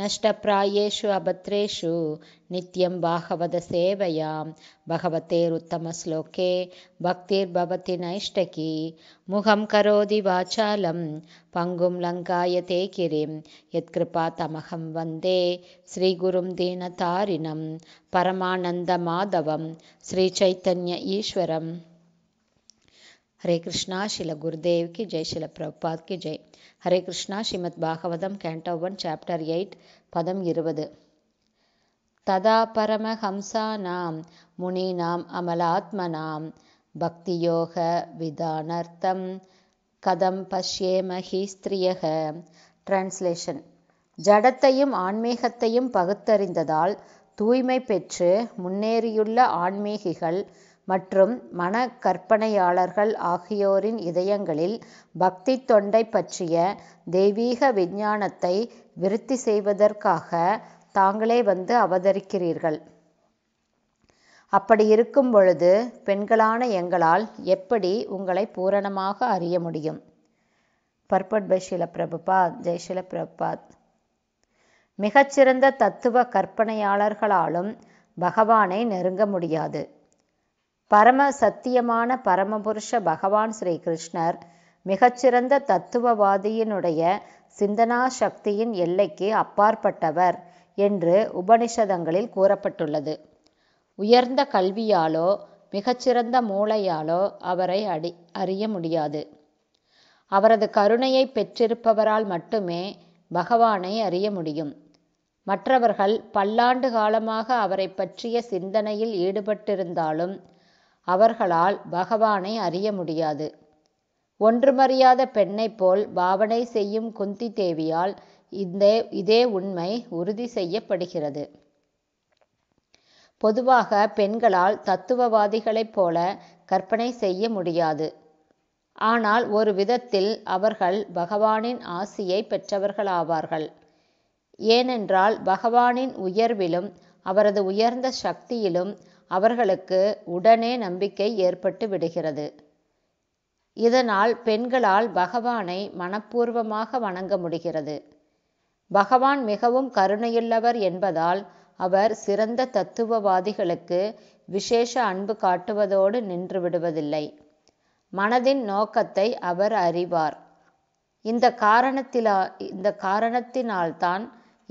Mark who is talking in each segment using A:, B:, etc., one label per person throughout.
A: नष्टप्रायेषु अभद्रेषु नित्यं बाहवदसेवयां भगवतेरुत्तमश्लोके भक्तिर्भवति नैष्टकी मुखं करोति वाचालं पङ्गुं लङ्कायते किरीं यत्कृपातमहं वन्दे श्रीगुरुं दीनतारिणं परमानन्दमाधवं श्रीचैतन्यईश्वरम् ஹரே கிருஷ்ணா ஷில குருதேவ்கி ஜெய் ஸ்ரீல பிரபாத்கி Jai Hare Krishna Srimad Bhagavatam canto one chapter eight பதம் இருபது ததா பரமஹம்சா நாம் நாம் அமலாத்மனாம் யோக விதானர்த்தம் கதம் பஷ்யே மஹி ஸ்திரியக டிரான்ஸ்லேஷன் ஜடத்தையும் ஆன்மீகத்தையும் பகுத்தறிந்ததால் தூய்மை பெற்று முன்னேறியுள்ள ஆன்மீகிகள் மற்றும் மனக்கற்பனையாளர்கள் ஆகியோரின் இதயங்களில் பக்தித் தொண்டை பற்றிய தெய்வீக விஞ்ஞானத்தை விருத்தி செய்வதற்காக தாங்களே வந்து அவதரிக்கிறீர்கள். அப்படி இருக்கும் பொழுது பெண்களான எங்களால் எப்படி உங்களை பூரணமாக அறிய முடியும்? பர்பட் பை ஷில பிரபுபாத் ஜெய் பிரபுபாத் மிகச்சிறந்த தத்துவ கற்பனையாளர்களாலும் பகவானை நெருங்க முடியாது. பரம சத்தியமான பரமபுருஷ பகவான் ஸ்ரீ கிருஷ்ணர் மிகச்சிறந்த தத்துவவாதியினுடைய சிந்தனா சக்தியின் எல்லைக்கு அப்பாற்பட்டவர் என்று உபனிஷதங்களில் கூறப்பட்டுள்ளது உயர்ந்த கல்வியாலோ மிகச்சிறந்த மூளையாலோ அவரை அடி அறிய முடியாது அவரது கருணையை பெற்றிருப்பவரால் மட்டுமே பகவானை அறிய முடியும் மற்றவர்கள் பல்லாண்டு காலமாக அவரை பற்றிய சிந்தனையில் ஈடுபட்டிருந்தாலும் அவர்களால் பகவானை அறிய முடியாது ஒன்றுமறியாத பெண்ணைப் போல் பாவனை செய்யும் குந்தி தேவியால் இந்த இதே உண்மை உறுதி செய்யப்படுகிறது பொதுவாக பெண்களால் தத்துவவாதிகளைப் போல கற்பனை செய்ய முடியாது ஆனால் ஒரு விதத்தில் அவர்கள் பகவானின் ஆசியை பெற்றவர்களாவார்கள் ஏனென்றால் பகவானின் உயர்விலும் அவரது உயர்ந்த சக்தியிலும் அவர்களுக்கு உடனே நம்பிக்கை ஏற்பட்டு விடுகிறது இதனால் பெண்களால் பகவானை மனப்பூர்வமாக வணங்க முடிகிறது பகவான் மிகவும் கருணையுள்ளவர் என்பதால் அவர் சிறந்த தத்துவவாதிகளுக்கு விசேஷ அன்பு காட்டுவதோடு நின்று விடுவதில்லை மனதின் நோக்கத்தை அவர் அறிவார் இந்த காரணத்திலா இந்த காரணத்தினால்தான்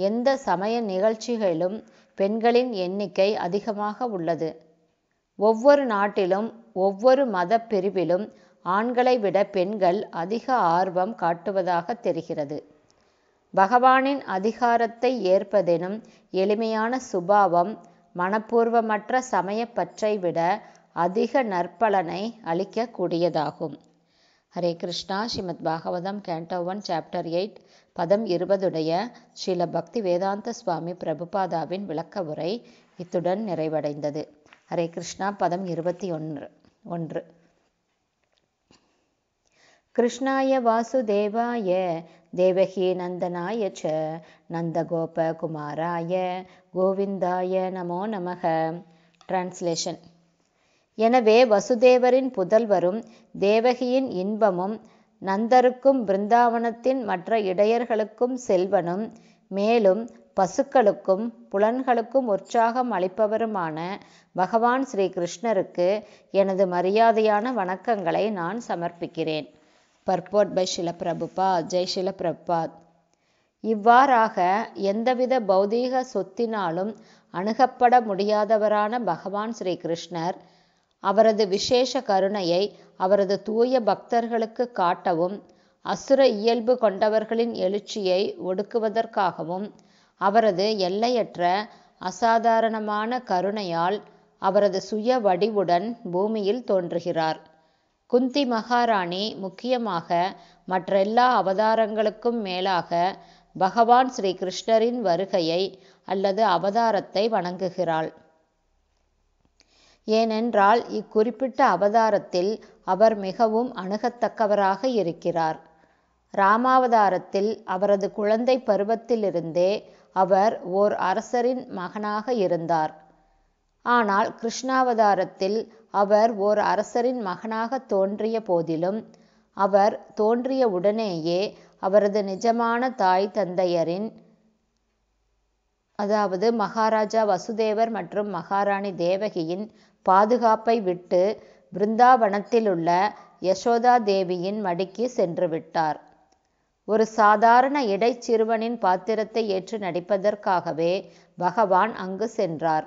A: எந்த சமய நிகழ்ச்சிகளிலும் பெண்களின் எண்ணிக்கை அதிகமாக உள்ளது. ஒவ்வொரு நாட்டிலும் ஒவ்வொரு மதப் பிரிவிலும் ஆண்களை விட பெண்கள் அதிக ஆர்வம் காட்டுவதாகத் தெரிகிறது. பகவானின் அதிகாரத்தை ஏற்பதெனும் எளிமையான சுபாவம் மனப்பூர்வமற்ற சமயப்பற்றை விட அதிக நற்பலனை அளிக்கக்கூடியதாகும் Hare Krishna Srimad Bhagavatam canto one chapter eight பதம் இருபதுடைய ஸ்ரீல பக்தி வேதாந்த சுவாமி பிரபுபாதாவின் விளக்க உரை இத்துடன் நிறைவடைந்தது ஹரே கிருஷ்ணா பதம் இருபத்தி ஒன்று ஒன்று கிருஷ்ணாய வாசுதேவாய தேவகி நந்தனாய ச நந்தகோபகுமாராய கோவிந்தாய நமோ நமக டிரான்ஸ்லேஷன் எனவே வசுதேவரின் புதல்வரும் தேவகியின் இன்பமும் நந்தருக்கும் பிருந்தாவனத்தின் மற்ற இடையர்களுக்கும் செல்வனும் மேலும் பசுக்களுக்கும் புலன்களுக்கும் உற்சாகம் அளிப்பவருமான பகவான் ஸ்ரீ கிருஷ்ணருக்கு எனது மரியாதையான வணக்கங்களை நான் சமர்ப்பிக்கிறேன் பர்போட் பை பிரபுபா ஜெய் ஷிலப்பிரபாத் இவ்வாறாக எந்தவித பௌதீக சொத்தினாலும் அணுகப்பட முடியாதவரான பகவான் ஸ்ரீ கிருஷ்ணர் அவரது விசேஷ கருணையை அவரது தூய பக்தர்களுக்கு காட்டவும் அசுர இயல்பு கொண்டவர்களின் எழுச்சியை ஒடுக்குவதற்காகவும் அவரது எல்லையற்ற அசாதாரணமான கருணையால் அவரது சுய வடிவுடன் பூமியில் தோன்றுகிறார் குந்தி மகாராணி முக்கியமாக மற்றெல்லா அவதாரங்களுக்கும் மேலாக பகவான் ஸ்ரீகிருஷ்ணரின் வருகையை அல்லது அவதாரத்தை வணங்குகிறாள் ஏனென்றால் இக்குறிப்பிட்ட அவதாரத்தில் அவர் மிகவும் அணுகத்தக்கவராக இருக்கிறார் ராமாவதாரத்தில் அவரது குழந்தை பருவத்திலிருந்தே அவர் ஓர் அரசரின் மகனாக இருந்தார் ஆனால் கிருஷ்ணாவதாரத்தில் அவர் ஓர் அரசரின் மகனாக தோன்றிய போதிலும் அவர் தோன்றிய உடனேயே அவரது நிஜமான தாய் தந்தையரின் அதாவது மகாராஜா வசுதேவர் மற்றும் மகாராணி தேவகியின் பாதுகாப்பை விட்டு பிருந்தாவனத்திலுள்ள யசோதா தேவியின் மடிக்கு சென்று விட்டார் ஒரு சாதாரண இடைச்சிறுவனின் பாத்திரத்தை ஏற்று நடிப்பதற்காகவே பகவான் அங்கு சென்றார்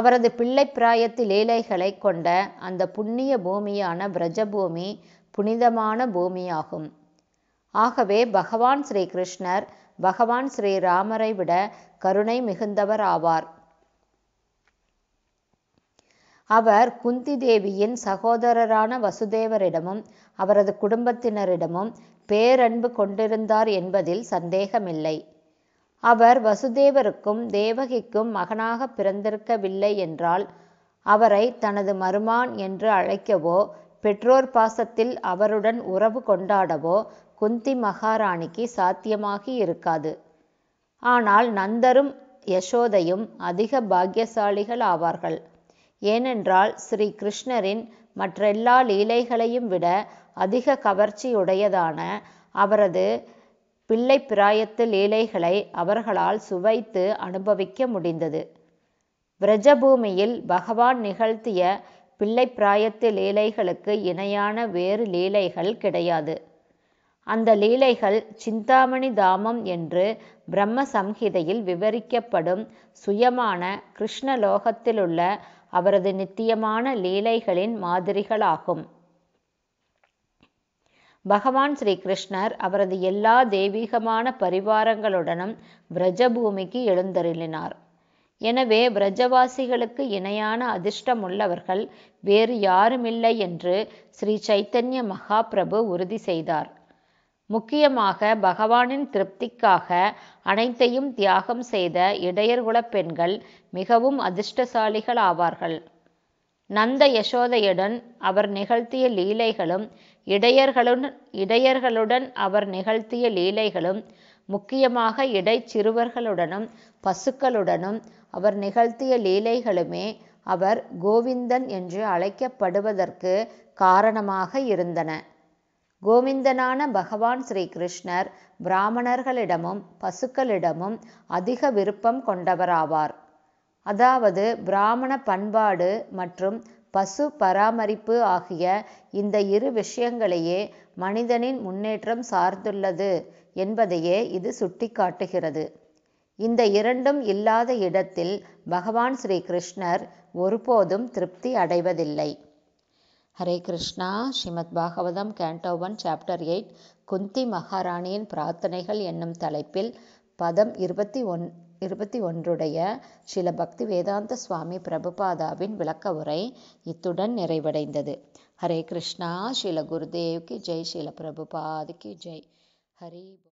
A: அவரது பிள்ளை பிராயத்து லீலைகளை கொண்ட அந்த புண்ணிய பூமியான பிரஜபூமி புனிதமான பூமியாகும் ஆகவே பகவான் ஸ்ரீகிருஷ்ணர் பகவான் ஸ்ரீராமரை விட கருணை மிகுந்தவர் ஆவார் அவர் குந்தி தேவியின் சகோதரரான வசுதேவரிடமும் அவரது குடும்பத்தினரிடமும் பேரன்பு கொண்டிருந்தார் என்பதில் சந்தேகமில்லை அவர் வசுதேவருக்கும் தேவகிக்கும் மகனாக பிறந்திருக்கவில்லை என்றால் அவரை தனது மருமான் என்று அழைக்கவோ பெற்றோர் பாசத்தில் அவருடன் உறவு கொண்டாடவோ குந்தி மகாராணிக்கு சாத்தியமாகி இருக்காது ஆனால் நந்தரும் யசோதையும் அதிக பாக்கியசாலிகள் ஆவார்கள் ஏனென்றால் ஸ்ரீ கிருஷ்ணரின் மற்றெல்லா லீலைகளையும் விட அதிக கவர்ச்சியுடையதான அவரது பிள்ளை பிராயத்து லீலைகளை அவர்களால் சுவைத்து அனுபவிக்க முடிந்தது பிரஜபூமியில் பகவான் நிகழ்த்திய பிள்ளை பிராயத்து லீலைகளுக்கு இணையான வேறு லீலைகள் கிடையாது அந்த லீலைகள் சிந்தாமணி தாமம் என்று பிரம்ம சம்ஹிதையில் விவரிக்கப்படும் சுயமான கிருஷ்ணலோகத்திலுள்ள அவரது நித்தியமான லீலைகளின் மாதிரிகளாகும் பகவான் ஸ்ரீ கிருஷ்ணர் அவரது எல்லா தெய்வீகமான பரிவாரங்களுடனும் விரஜபூமிக்கு எழுந்தருளினார் எனவே விரஜவாசிகளுக்கு இணையான அதிர்ஷ்டம் உள்ளவர்கள் வேறு யாருமில்லை என்று ஸ்ரீ சைத்தன்ய மகாபிரபு உறுதி செய்தார் முக்கியமாக பகவானின் திருப்திக்காக அனைத்தையும் தியாகம் செய்த இடையர்குலப் பெண்கள் மிகவும் அதிர்ஷ்டசாலிகள் ஆவார்கள் நந்த யசோதையுடன் அவர் நிகழ்த்திய லீலைகளும் இடையர்களுடன் இடையர்களுடன் அவர் நிகழ்த்திய லீலைகளும் முக்கியமாக இடை சிறுவர்களுடனும் பசுக்களுடனும் அவர் நிகழ்த்திய லீலைகளுமே அவர் கோவிந்தன் என்று அழைக்கப்படுவதற்கு காரணமாக இருந்தன கோவிந்தனான பகவான் ஸ்ரீ கிருஷ்ணர் பிராமணர்களிடமும் பசுக்களிடமும் அதிக விருப்பம் கொண்டவராவார் அதாவது பிராமண பண்பாடு மற்றும் பசு பராமரிப்பு ஆகிய இந்த இரு விஷயங்களையே மனிதனின் முன்னேற்றம் சார்ந்துள்ளது என்பதையே இது சுட்டிக்காட்டுகிறது இந்த இரண்டும் இல்லாத இடத்தில் பகவான் ஸ்ரீ கிருஷ்ணர் ஒருபோதும் திருப்தி அடைவதில்லை Hare Krishna Srimad Bhagavatam canto one chapter eight Kunti மகாராணியின் பிரார்த்தனைகள் என்னும் தலைப்பில் பதம் இருபத்தி ஒன் இருபத்தி ஒன்றுடைய சில பக்தி வேதாந்த சுவாமி பிரபுபாதாவின் விளக்க உரை இத்துடன் நிறைவடைந்தது ஹரே கிருஷ்ணா ஸ்ரீல குருதேவ்கி ஜெய் ஸ்ரீல பிரபுபாதுக்கு ஜெய் ஹரி